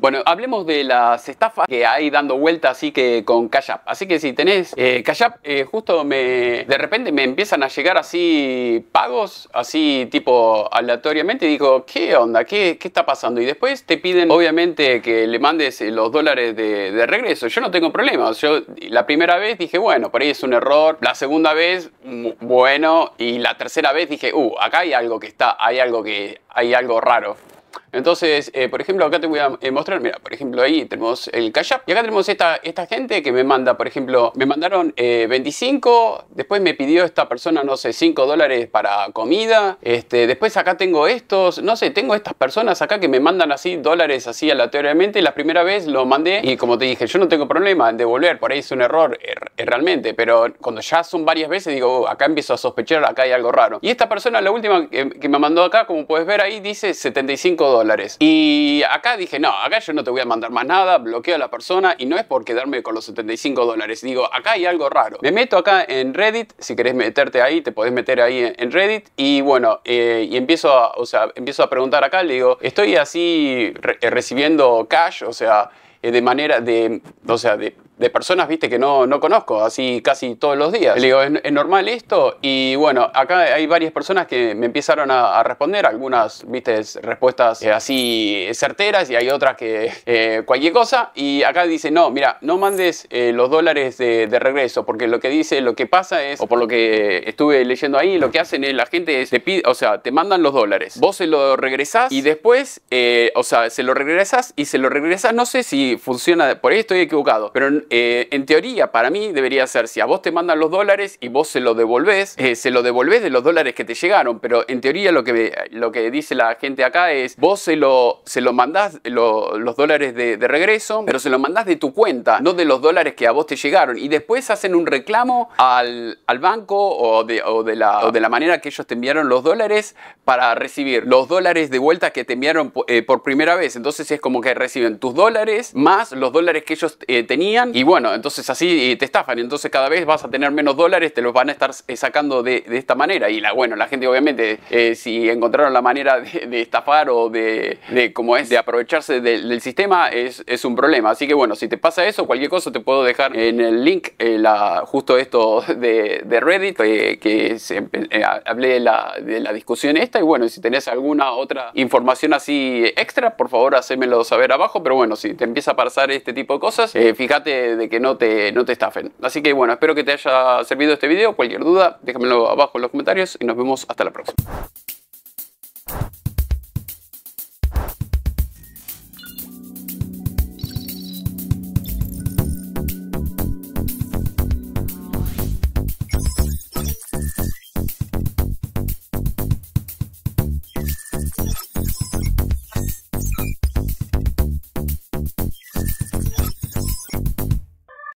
Bueno, hablemos de las estafas que hay dando vuelta así que con Cash Así que si tenés eh, eh, justo me, de repente me empiezan a llegar así pagos, así tipo aleatoriamente. Y digo, ¿qué onda? ¿Qué, está pasando? Y después te piden, obviamente, que le mandes eh, los dólares de, de regreso. Yo no tengo problemas. Yo la primera vez dije, bueno, por ahí es un error. La segunda vez, bueno. Y la tercera vez dije, uh, acá hay algo que está, hay algo que, hay algo raro. Entonces, eh, por ejemplo, acá te voy a eh, mostrar, mira, por ejemplo, ahí tenemos el Cash y acá tenemos esta, gente que me manda, por ejemplo, me mandaron 25, eh, después me pidió esta persona, no sé, 5 dólares para comida, este, después acá tengo estos, no sé, tengo estas personas acá que me mandan así dólares así aleatoriamente, la primera vez lo mandé y como te dije, yo no tengo problema en devolver, por ahí es un error realmente, pero cuando ya son varias veces digo, uh, acá empiezo a sospechar, acá hay algo raro. Y esta persona, la última que, que me mandó acá, como puedes ver ahí, dice 75 dólares. Y acá dije, no, acá yo no te voy a mandar más nada, bloqueo a la persona y no es por quedarme con los 75 dólares. Digo, acá hay algo raro. Me meto acá en Reddit, si querés meterte ahí, te podés meter ahí en Reddit y bueno, eh, y empiezo a, o sea, empiezo a preguntar acá, le digo, estoy así recibiendo cash, o sea, eh, de manera de, o sea, de de personas, viste, que no, no conozco, así casi todos los días. Le digo, ¿es, normal esto? Y bueno, acá hay varias personas que me empezaron a, responder, algunas, viste, respuestas eh, así certeras y hay otras que eh, cualquier cosa. Y acá dice, no, mira, no mandes eh, los dólares de, regreso, porque lo que dice, lo que pasa es, o por lo que estuve leyendo ahí, lo que hacen es la gente, es, te pide, o sea, te mandan los dólares, vos se lo regresás y después, o sea, se lo regresás y se lo regresás, no sé si funciona, por ahí estoy equivocado, pero eh, en teoría, para mí debería ser si a vos te mandan los dólares y vos se lo devolvés, eh, se lo devolvés de los dólares que te llegaron, pero en teoría lo que, lo que dice la gente acá es vos se lo, se mandás los dólares de, regreso, pero se los mandás de tu cuenta, no de los dólares que a vos te llegaron. Y después hacen un reclamo al, banco o de, de, la, manera que ellos te enviaron los dólares para recibir los dólares de vuelta que te enviaron eh, por primera vez. Entonces es como que reciben tus dólares más los dólares que ellos tenían. Y bueno, entonces así eh, te estafan, entonces cada vez vas a tener menos dólares, te los van a estar eh, sacando de, esta manera. Y la, bueno, la gente obviamente, eh, si encontraron la manera de, estafar o de, de, es, de aprovecharse del, sistema, es, es, un problema. Así que bueno, si te pasa eso, cualquier cosa, te puedo dejar en el link la, justo esto de, Reddit, que se, hablé de la, discusión esta. Y bueno, si tenés alguna otra información así extra, por favor, hacémelo saber abajo. Pero bueno, si te empieza a pasar este tipo de cosas, fíjate de, que no te, no te estafen. Así que bueno, espero que te haya servido este video. Cualquier duda, déjamelo abajo en los comentarios y nos vemos hasta la próxima.